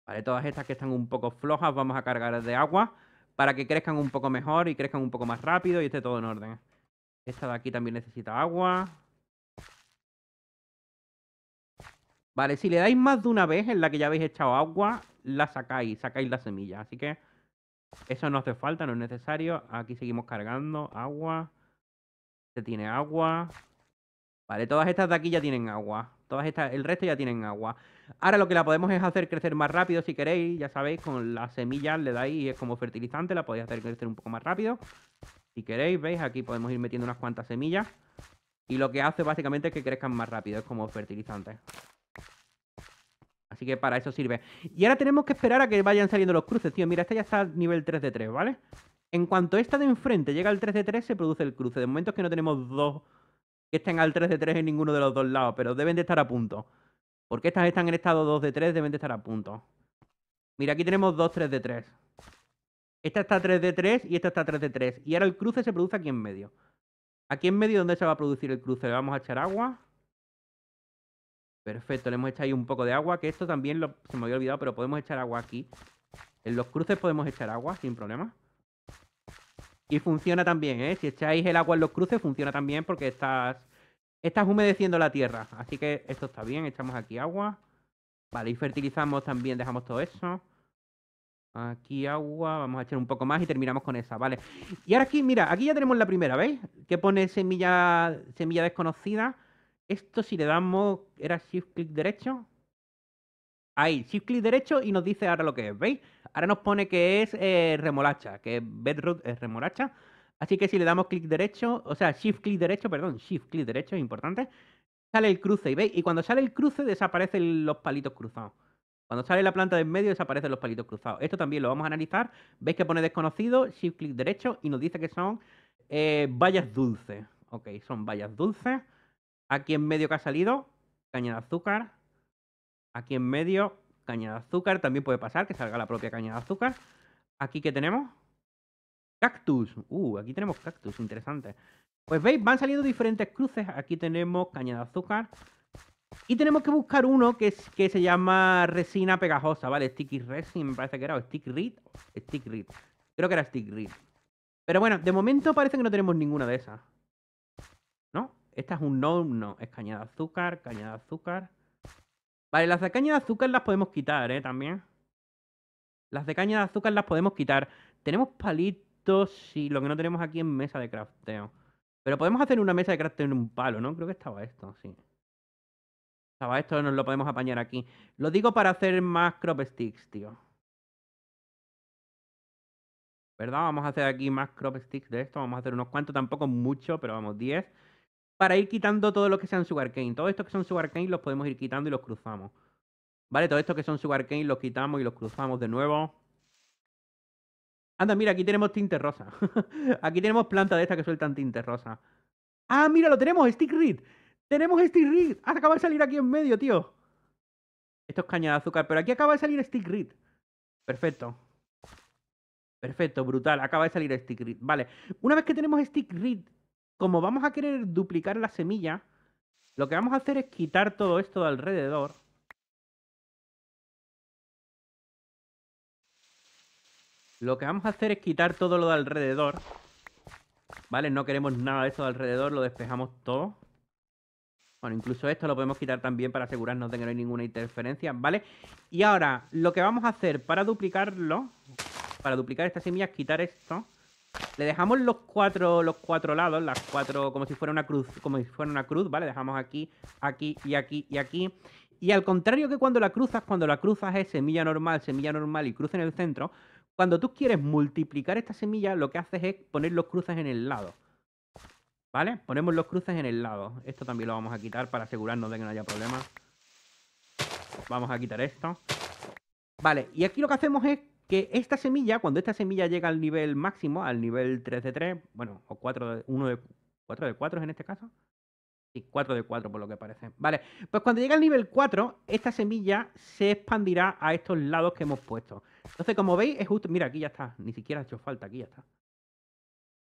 Vale, todas estas que están un poco flojas vamos a cargar de agua para que crezcan un poco mejor y crezcan un poco más rápido y esté todo en orden. Esta de aquí también necesita agua. Vale, si le dais más de una vez en la que ya habéis echado agua, la sacáis, sacáis la semilla. Así que eso no hace falta, no es necesario. Aquí seguimos cargando agua. Se tiene agua. Vale, todas estas de aquí ya tienen agua. Todas estas, el resto ya tienen agua. Ahora lo que la podemos es hacer crecer más rápido si queréis. Ya sabéis, con las semillas le dais y es como fertilizante. La podéis hacer crecer un poco más rápido. Si queréis, veis, aquí podemos ir metiendo unas cuantas semillas. Y lo que hace básicamente es que crezcan más rápido. Es como fertilizante. Así que para eso sirve. Y ahora tenemos que esperar a que vayan saliendo los cruces, tío. Mira, esta ya está a nivel 3 de 3, ¿vale? En cuanto esta de enfrente llega al 3 de 3, se produce el cruce. De momento es que no tenemos dos que estén al 3 de 3 en ninguno de los dos lados, pero deben de estar a punto. Porque estas están en estado 2 de 3, deben de estar a punto. Mira, aquí tenemos dos 3 de 3. Esta está 3 de 3 y esta está 3 de 3. Y ahora el cruce se produce aquí en medio. Aquí en medio, ¿dónde se va a producir el cruce? Le vamos a echar agua. Perfecto, le hemos echado ahí un poco de agua, que esto también lo, se me había olvidado, pero podemos echar agua aquí. En los cruces podemos echar agua sin problema. Y funciona también, ¿eh? Si echáis el agua en los cruces, funciona también porque estás, estás humedeciendo la tierra. Así que esto está bien, echamos aquí agua. Vale, y fertilizamos también, dejamos todo eso. Aquí agua, vamos a echar un poco más y terminamos con esa, ¿vale? Y ahora aquí, mira, aquí ya tenemos la primera, ¿veis? Que pone semilla, semilla desconocida. Esto si le damos, era shift clic derecho. Ahí, shift clic derecho y nos dice ahora lo que es, ¿veis? Ahora nos pone que es eh, remolacha, que bedroot es remolacha. Así que si le damos clic derecho, o sea, shift clic derecho, perdón, shift clic derecho, es importante, sale el cruce, y ¿veis? Y cuando sale el cruce desaparecen los palitos cruzados. Cuando sale la planta de medio desaparecen los palitos cruzados. Esto también lo vamos a analizar. Veis que pone desconocido, shift clic derecho y nos dice que son vallas eh, dulces. Ok, son vallas dulces. Aquí en medio que ha salido, caña de azúcar. Aquí en medio, caña de azúcar. También puede pasar que salga la propia caña de azúcar. Aquí que tenemos. Cactus. Uh, aquí tenemos cactus, interesante. Pues veis, van saliendo diferentes cruces. Aquí tenemos caña de azúcar. Y tenemos que buscar uno que, que se llama resina pegajosa, ¿vale? Sticky resin, me parece que era, o stick reed. Stick Creo que era stick reed. Pero bueno, de momento parece que no tenemos ninguna de esas. Esta es un no, no. Es caña de azúcar, caña de azúcar. Vale, las de caña de azúcar las podemos quitar, ¿eh? También. Las de caña de azúcar las podemos quitar. Tenemos palitos y lo que no tenemos aquí es mesa de crafteo. Pero podemos hacer una mesa de crafteo en un palo, ¿no? Creo que estaba esto, sí. Estaba esto, nos lo podemos apañar aquí. Lo digo para hacer más crop sticks, tío. ¿Verdad? Vamos a hacer aquí más crop sticks de esto. Vamos a hacer unos cuantos, tampoco mucho, pero vamos, 10 para ir quitando todo lo que sean cane, Todo estos que son cane los podemos ir quitando y los cruzamos. Vale, todo esto que son cane los quitamos y los cruzamos de nuevo. Anda, mira, aquí tenemos tinte rosa. aquí tenemos planta de estas que sueltan tinte rosa. Ah, mira, lo tenemos, Stick Reed. Tenemos Stick Reed. Ah, acaba de salir aquí en medio, tío. Esto es caña de azúcar, pero aquí acaba de salir Stick Reed. Perfecto. Perfecto, brutal. Acaba de salir Stick Reed. Vale. Una vez que tenemos Stick Reed como vamos a querer duplicar la semilla, lo que vamos a hacer es quitar todo esto de alrededor. Lo que vamos a hacer es quitar todo lo de alrededor. ¿Vale? No queremos nada de esto de alrededor, lo despejamos todo. Bueno, incluso esto lo podemos quitar también para asegurarnos de que no hay ninguna interferencia, ¿vale? Y ahora, lo que vamos a hacer para duplicarlo, para duplicar esta semilla es quitar esto. Le dejamos los cuatro, los cuatro lados, las cuatro, como si fuera una cruz, como si fuera una cruz, ¿vale? Dejamos aquí, aquí y aquí y aquí. Y al contrario que cuando la cruzas, cuando la cruzas es semilla normal, semilla normal y cruz en el centro, cuando tú quieres multiplicar esta semilla, lo que haces es poner los cruces en el lado. ¿Vale? Ponemos los cruces en el lado. Esto también lo vamos a quitar para asegurarnos de que no haya problemas. Vamos a quitar esto. Vale, y aquí lo que hacemos es que esta semilla, cuando esta semilla llega al nivel máximo, al nivel 3 de 3, bueno, o 4 de, de 4 de 4 en este caso. y 4 de 4 por lo que parece. Vale, pues cuando llega al nivel 4, esta semilla se expandirá a estos lados que hemos puesto. Entonces, como veis, es justo... Mira, aquí ya está, ni siquiera ha hecho falta, aquí ya está.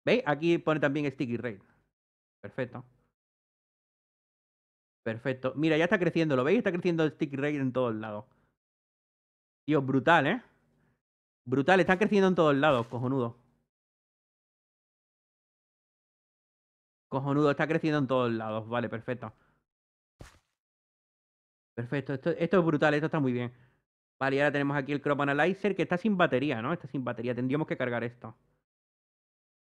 ¿Veis? Aquí pone también Sticky Raid. Perfecto. Perfecto. Mira, ya está creciendo, ¿lo veis? Está creciendo el Sticky Raid en todos lados. Tío, brutal, ¿eh? Brutal, está creciendo en todos lados, cojonudo. Cojonudo, está creciendo en todos lados. Vale, perfecto. Perfecto, esto, esto es brutal, esto está muy bien. Vale, ahora tenemos aquí el Crop Analyzer que está sin batería, ¿no? Está sin batería, tendríamos que cargar esto.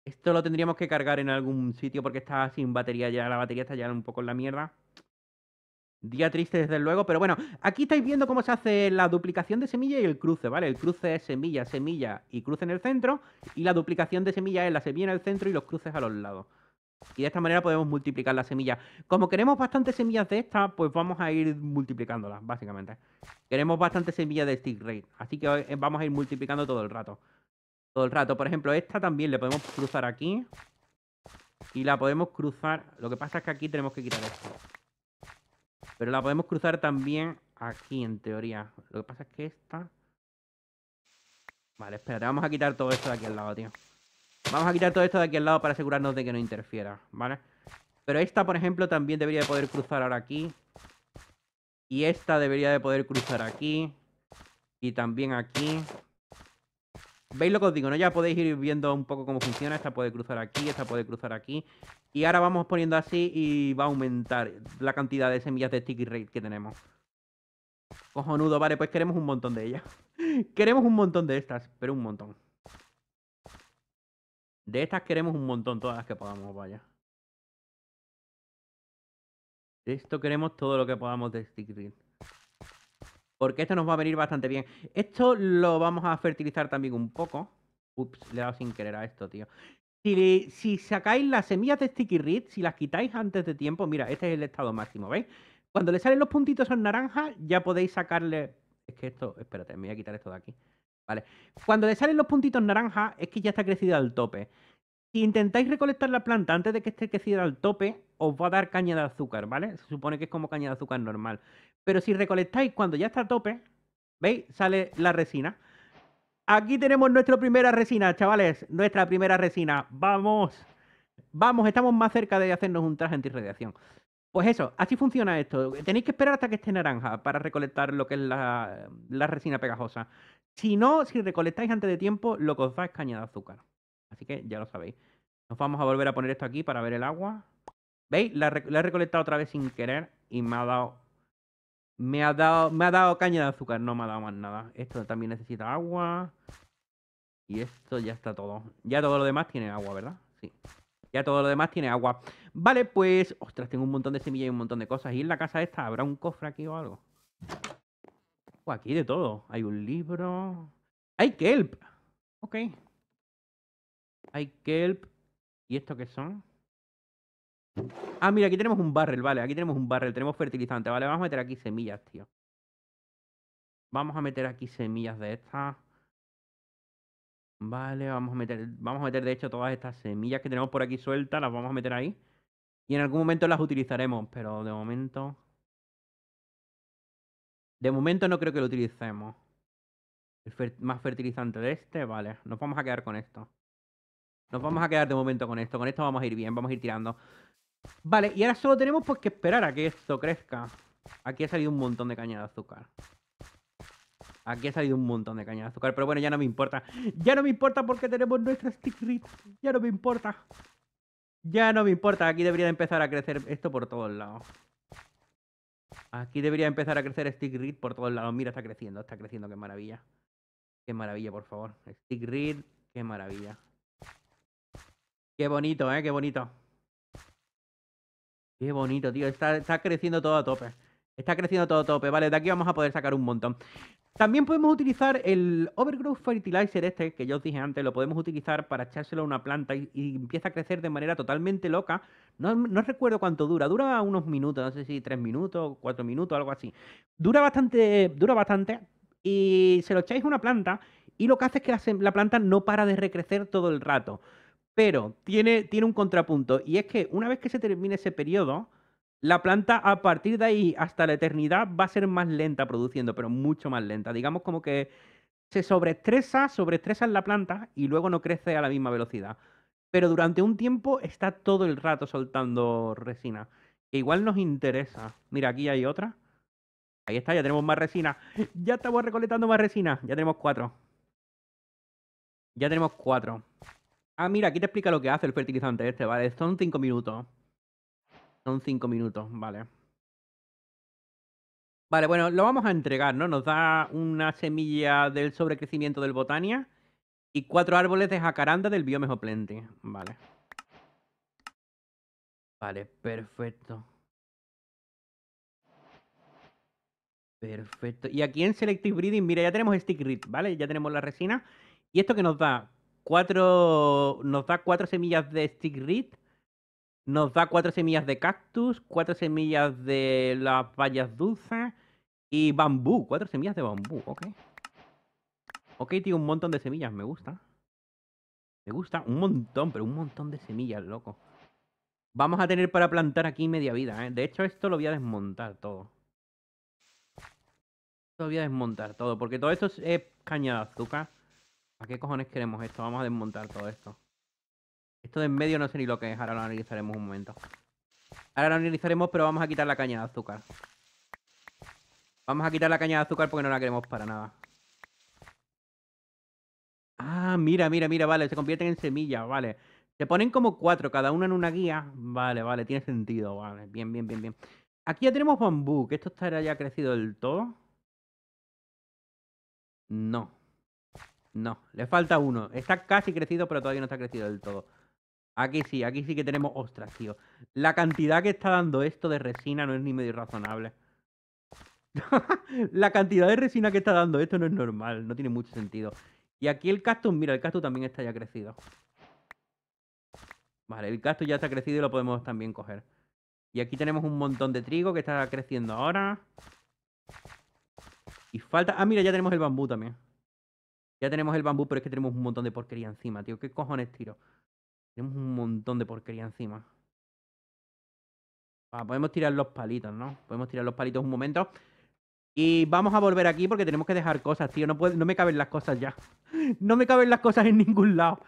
Esto lo tendríamos que cargar en algún sitio porque está sin batería ya, la batería está ya un poco en la mierda. Día triste, desde luego, pero bueno, aquí estáis viendo cómo se hace la duplicación de semilla y el cruce, ¿vale? El cruce es semilla, semilla y cruce en el centro, y la duplicación de semilla es la semilla en el centro y los cruces a los lados. Y de esta manera podemos multiplicar las semillas. Como queremos bastantes semillas de esta pues vamos a ir multiplicándolas, básicamente. Queremos bastantes semillas de stick rate, así que eh, vamos a ir multiplicando todo el rato. Todo el rato. Por ejemplo, esta también le podemos cruzar aquí. Y la podemos cruzar. Lo que pasa es que aquí tenemos que quitar esto. Pero la podemos cruzar también aquí, en teoría. Lo que pasa es que esta... Vale, espérate, vamos a quitar todo esto de aquí al lado, tío. Vamos a quitar todo esto de aquí al lado para asegurarnos de que no interfiera, ¿vale? Pero esta, por ejemplo, también debería de poder cruzar ahora aquí. Y esta debería de poder cruzar aquí. Y también aquí. ¿Veis lo que os digo? ¿no? Ya podéis ir viendo un poco cómo funciona. Esta puede cruzar aquí, esta puede cruzar aquí. Y ahora vamos poniendo así y va a aumentar la cantidad de semillas de sticky rate que tenemos. Cojonudo, vale, pues queremos un montón de ellas. queremos un montón de estas, pero un montón. De estas queremos un montón, todas las que podamos, vaya. De esto queremos todo lo que podamos de sticky raid porque esto nos va a venir bastante bien. Esto lo vamos a fertilizar también un poco. Ups, le he dado sin querer a esto, tío. Si, sacáis las semillas de Sticky Reed, si las quitáis antes de tiempo, mira, este es el estado máximo, ¿veis? Cuando le salen los puntitos en naranja, ya podéis sacarle... Es que esto... Espérate, me voy a quitar esto de aquí. Vale. Cuando le salen los puntitos naranja, es que ya está crecida al tope. Si intentáis recolectar la planta antes de que esté crecida al tope, os va a dar caña de azúcar, ¿vale? Se supone que es como caña de azúcar normal. Pero si recolectáis cuando ya está a tope, ¿veis? Sale la resina. Aquí tenemos nuestra primera resina, chavales. Nuestra primera resina. Vamos. Vamos, estamos más cerca de hacernos un traje antirradiación. Pues eso, así funciona esto. Tenéis que esperar hasta que esté naranja para recolectar lo que es la, resina pegajosa. Si no, si recolectáis antes de tiempo, lo que os da es caña de azúcar. Así que ya lo sabéis. Nos vamos a volver a poner esto aquí para ver el agua. ¿Veis? La, la he recolectado otra vez sin querer y me ha dado me ha dado, me ha dado caña de azúcar, no me ha dado más nada. Esto también necesita agua. Y esto ya está todo. Ya todo lo demás tiene agua, ¿verdad? Sí. Ya todo lo demás tiene agua. Vale, pues... Ostras, tengo un montón de semillas y un montón de cosas. ¿Y en la casa esta habrá un cofre aquí o algo? O aquí de todo. Hay un libro... ¡Hay kelp! Ok. Hay kelp. ¿Y esto qué son? Ah, mira, aquí tenemos un barrel, vale. Aquí tenemos un barrel, tenemos fertilizante, vale. Vamos a meter aquí semillas, tío. Vamos a meter aquí semillas de estas. Vale, vamos a meter, vamos a meter de hecho todas estas semillas que tenemos por aquí sueltas, las vamos a meter ahí. Y en algún momento las utilizaremos, pero de momento... De momento no creo que lo utilicemos. El más fertilizante de este, vale. Nos vamos a quedar con esto. Nos vamos a quedar de momento con esto. Con esto vamos a ir bien, vamos a ir tirando. Vale, y ahora solo tenemos pues que esperar a que esto crezca. Aquí ha salido un montón de caña de azúcar. Aquí ha salido un montón de caña de azúcar, pero bueno, ya no me importa. Ya no me importa porque tenemos nuestra stick read. Ya no me importa. Ya no me importa. Aquí debería empezar a crecer esto por todos lados. Aquí debería empezar a crecer stick read por todos lados. Mira, está creciendo, está creciendo, qué maravilla. Qué maravilla, por favor. Stick read, qué maravilla. Qué bonito, eh, qué bonito. Qué bonito, tío. Está, creciendo todo a tope. Está creciendo todo a tope. Vale, de aquí vamos a poder sacar un montón. También podemos utilizar el Overgrowth Fertilizer este, que yo os dije antes, lo podemos utilizar para echárselo a una planta y, empieza a crecer de manera totalmente loca. No, no, recuerdo cuánto dura, dura unos minutos, no sé si tres minutos, cuatro minutos, algo así. Dura bastante, dura bastante y se lo echáis a una planta y lo que hace es que la planta no para de recrecer todo el rato. Pero tiene, tiene un contrapunto y es que una vez que se termine ese periodo, la planta a partir de ahí hasta la eternidad va a ser más lenta produciendo, pero mucho más lenta. Digamos como que se sobreestresa, sobreestresa en la planta y luego no crece a la misma velocidad. Pero durante un tiempo está todo el rato soltando resina, que igual nos interesa. Mira, aquí hay otra. Ahí está, ya tenemos más resina. Ya estamos recolectando más resina. Ya tenemos cuatro. Ya tenemos cuatro. Ah, mira, aquí te explica lo que hace el fertilizante este, ¿vale? Son cinco minutos. Son cinco minutos, vale. Vale, bueno, lo vamos a entregar, ¿no? Nos da una semilla del sobrecrecimiento del Botania y cuatro árboles de jacaranda del plente. Vale. Vale, perfecto. Perfecto. Y aquí en Selective Breeding, mira, ya tenemos Stick grid, ¿vale? Ya tenemos la resina. ¿Y esto que nos da? cuatro, nos da cuatro semillas de stick reed, nos da cuatro semillas de cactus, cuatro semillas de las vallas dulces y bambú, cuatro semillas de bambú, ok. Ok, tío, un montón de semillas, me gusta. Me gusta un montón, pero un montón de semillas, loco. Vamos a tener para plantar aquí media vida, ¿eh? De hecho, esto lo voy a desmontar todo. Esto lo voy a desmontar todo, porque todo esto es caña de azúcar. ¿A qué cojones queremos esto? Vamos a desmontar todo esto. Esto de en medio no sé ni lo que es, ahora lo analizaremos un momento. Ahora lo analizaremos, pero vamos a quitar la caña de azúcar. Vamos a quitar la caña de azúcar porque no la queremos para nada. Ah, mira, mira, mira, vale, se convierten en semillas, vale. Se ponen como cuatro, cada una en una guía. Vale, vale, tiene sentido, vale. Bien, bien, bien, bien. Aquí ya tenemos bambú, que esto estará ya crecido del todo. No. No, le falta uno. Está casi crecido, pero todavía no está crecido del todo. Aquí sí, aquí sí que tenemos ostras, tío. La cantidad que está dando esto de resina no es ni medio razonable. la cantidad de resina que está dando esto no es normal, no tiene mucho sentido. Y aquí el casto, mira, el casto también está ya crecido. Vale, el casto ya está crecido y lo podemos también coger. Y aquí tenemos un montón de trigo que está creciendo ahora. Y falta... Ah, mira, ya tenemos el bambú también. Ya tenemos el bambú, pero es que tenemos un montón de porquería encima, tío. ¿Qué cojones tiro? Tenemos un montón de porquería encima. podemos tirar los palitos, ¿no? Podemos tirar los palitos un momento. Y vamos a volver aquí porque tenemos que dejar cosas, tío. No, puede no me caben las cosas ya. No me caben las cosas en ningún lado.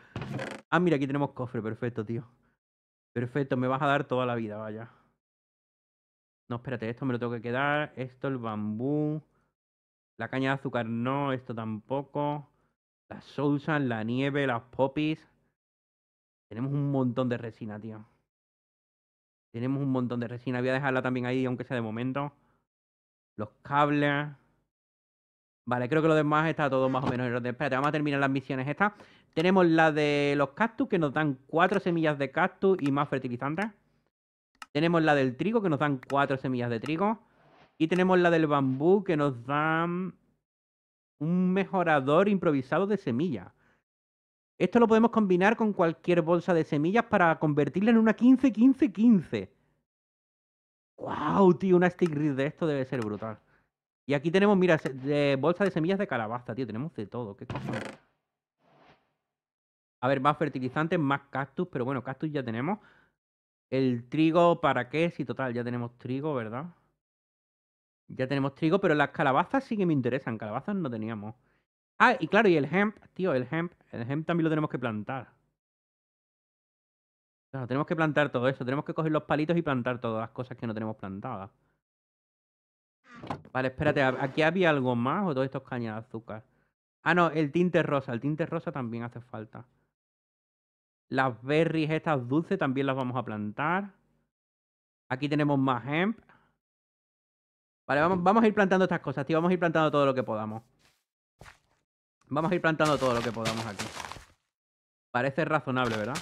Ah, mira, aquí tenemos cofre. Perfecto, tío. Perfecto, me vas a dar toda la vida, vaya. No, espérate, esto me lo tengo que quedar. Esto, el bambú. La caña de azúcar no, esto tampoco las Sousan, la nieve, las poppies. Tenemos un montón de resina, tío. Tenemos un montón de resina. Voy a dejarla también ahí, aunque sea de momento. Los cables. Vale, creo que lo demás está todo más o menos en orden. Espérate, vamos a terminar las misiones estas. Tenemos la de los cactus, que nos dan cuatro semillas de cactus y más fertilizantes. Tenemos la del trigo, que nos dan cuatro semillas de trigo. Y tenemos la del bambú, que nos dan un mejorador improvisado de semillas. Esto lo podemos combinar con cualquier bolsa de semillas para convertirla en una 15-15-15. ¡Wow, tío! Una stick read de esto debe ser brutal. Y aquí tenemos, mira, bolsa de semillas de calabaza, tío. Tenemos de todo. ¿Qué A ver, más fertilizantes, más cactus. Pero bueno, cactus ya tenemos. El trigo, ¿para qué? Si total, ya tenemos trigo, ¿verdad? Ya tenemos trigo, pero las calabazas sí que me interesan. Calabazas no teníamos. Ah, y claro, y el hemp, tío, el hemp. El hemp también lo tenemos que plantar. tenemos que plantar todo eso. Tenemos que coger los palitos y plantar todas las cosas que no tenemos plantadas. Vale, espérate. ¿Aquí había algo más o todos estos cañas de azúcar? Ah, no, el tinte rosa. El tinte rosa también hace falta. Las berries estas dulces también las vamos a plantar. Aquí tenemos más hemp. Vale, vamos, a ir plantando estas cosas, tío. Vamos a ir plantando todo lo que podamos. Vamos a ir plantando todo lo que podamos aquí. Parece razonable, ¿verdad?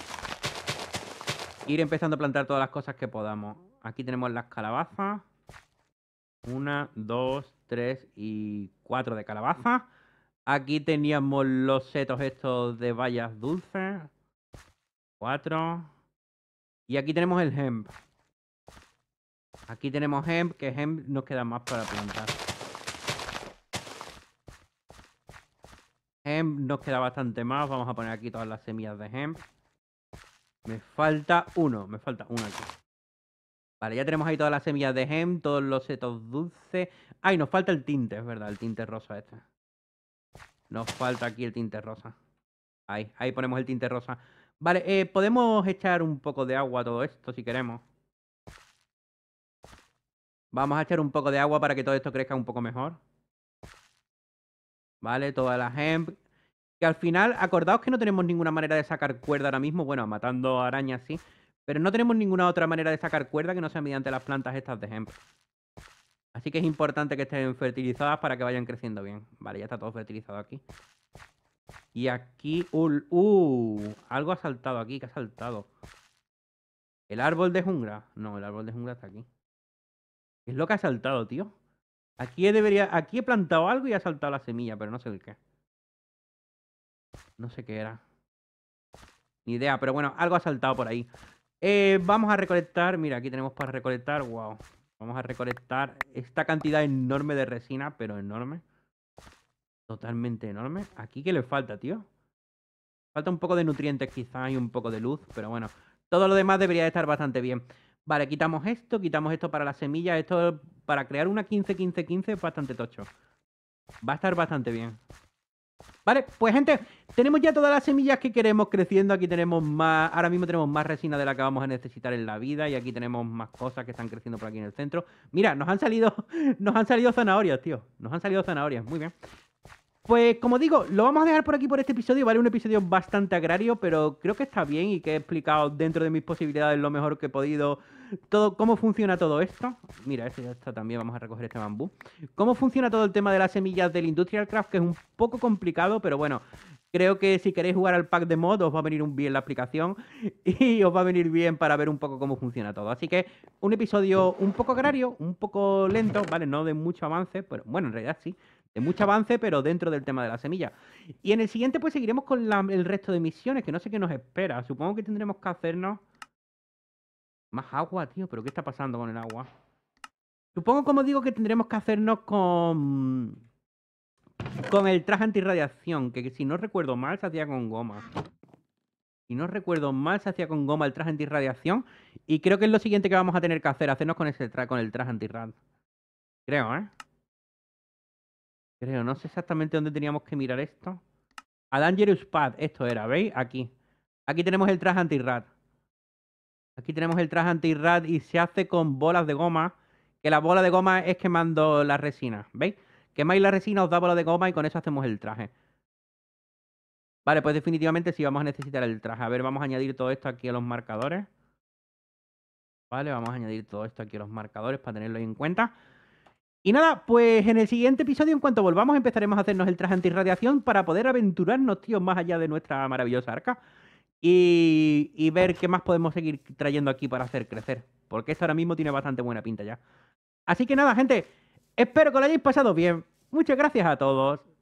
Ir empezando a plantar todas las cosas que podamos. Aquí tenemos las calabazas. Una, dos, tres y cuatro de calabaza. Aquí teníamos los setos estos de vallas dulces. Cuatro. Y aquí tenemos el hemp. Aquí tenemos hemp, que hemp nos queda más para plantar. Hemp nos queda bastante más. Vamos a poner aquí todas las semillas de hemp. Me falta uno, me falta uno aquí. Vale, ya tenemos ahí todas las semillas de hemp, todos los setos dulces. Ay, nos falta el tinte, es verdad, el tinte rosa este. Nos falta aquí el tinte rosa. Ahí, ahí ponemos el tinte rosa. Vale, eh, podemos echar un poco de agua a todo esto si queremos. Vamos a echar un poco de agua para que todo esto crezca un poco mejor. ¿Vale? Toda la hemp. Que al final, acordaos que no tenemos ninguna manera de sacar cuerda ahora mismo. Bueno, matando arañas sí. Pero no tenemos ninguna otra manera de sacar cuerda que no sea mediante las plantas estas de hemp. Así que es importante que estén fertilizadas para que vayan creciendo bien. Vale, ya está todo fertilizado aquí. Y aquí... ¡Uh! uh algo ha saltado aquí. ¿Qué ha saltado? ¿El árbol de jungla? No, el árbol de jungla está aquí. Es lo que ha saltado, tío. Aquí debería. Aquí he plantado algo y ha saltado la semilla, pero no sé de qué. No sé qué era. Ni idea, pero bueno, algo ha saltado por ahí. Eh, vamos a recolectar. Mira, aquí tenemos para recolectar. Wow. Vamos a recolectar esta cantidad enorme de resina, pero enorme. Totalmente enorme. Aquí qué le falta, tío. Falta un poco de nutrientes quizá y un poco de luz, pero bueno. Todo lo demás debería estar bastante bien. Vale, quitamos esto, quitamos esto para las semillas, esto para crear una 15-15-15 es bastante tocho. Va a estar bastante bien. Vale, pues gente, tenemos ya todas las semillas que queremos creciendo. Aquí tenemos más, ahora mismo tenemos más resina de la que vamos a necesitar en la vida. Y aquí tenemos más cosas que están creciendo por aquí en el centro. Mira, nos han salido, nos han salido zanahorias, tío. Nos han salido zanahorias, muy bien. Pues como digo, lo vamos a dejar por aquí por este episodio, ¿vale? Un episodio bastante agrario, pero creo que está bien y que he explicado dentro de mis posibilidades lo mejor que he podido ¿Cómo funciona todo esto? Mira, este ya está también vamos a recoger este bambú. ¿Cómo funciona todo el tema de las semillas del Industrial Craft? Que es un poco complicado, pero bueno, Creo que si queréis jugar al pack de mod os va a venir un bien la aplicación y os va a venir bien para ver un poco cómo funciona todo. Así que un episodio un poco agrario, un poco lento, ¿vale? No de mucho avance, pero bueno, en realidad sí, de mucho avance, pero dentro del tema de la semilla. Y en el siguiente pues seguiremos con el resto de misiones, que no sé qué nos espera. Supongo que tendremos que hacernos... Más agua, tío. ¿Pero qué está pasando con el agua? Supongo, como digo, que tendremos que hacernos con... Con el traje antirradiación, que, si no recuerdo mal se hacía con goma. Si no recuerdo mal se hacía con goma el traje antirradiación. Y creo que es lo siguiente que vamos a tener que hacer, hacernos con, ese traje con el traje antirrad. Creo, ¿eh? Creo, no sé exactamente dónde teníamos que mirar esto. A Dangerous Pad, esto era, ¿veis? Aquí. Aquí tenemos el traje antirrad. Aquí tenemos el traje anti-rad y se hace con bolas de goma. Que la bola de goma es quemando la resina. ¿Veis? Quemáis la resina, os da bola de goma y con eso hacemos el traje. Vale, pues definitivamente sí vamos a necesitar el traje. A ver, vamos a añadir todo esto aquí a los marcadores. Vale, vamos a añadir todo esto aquí a los marcadores para tenerlo en cuenta. Y nada, pues en el siguiente episodio, en cuanto volvamos, empezaremos a hacernos el traje antirradiación para poder aventurarnos, tío, más allá de nuestra maravillosa arca y, ver qué más podemos seguir trayendo aquí para hacer crecer. Porque esto ahora mismo tiene bastante buena pinta ya. Así que nada, gente. Espero que lo hayáis pasado bien. Muchas gracias a todos.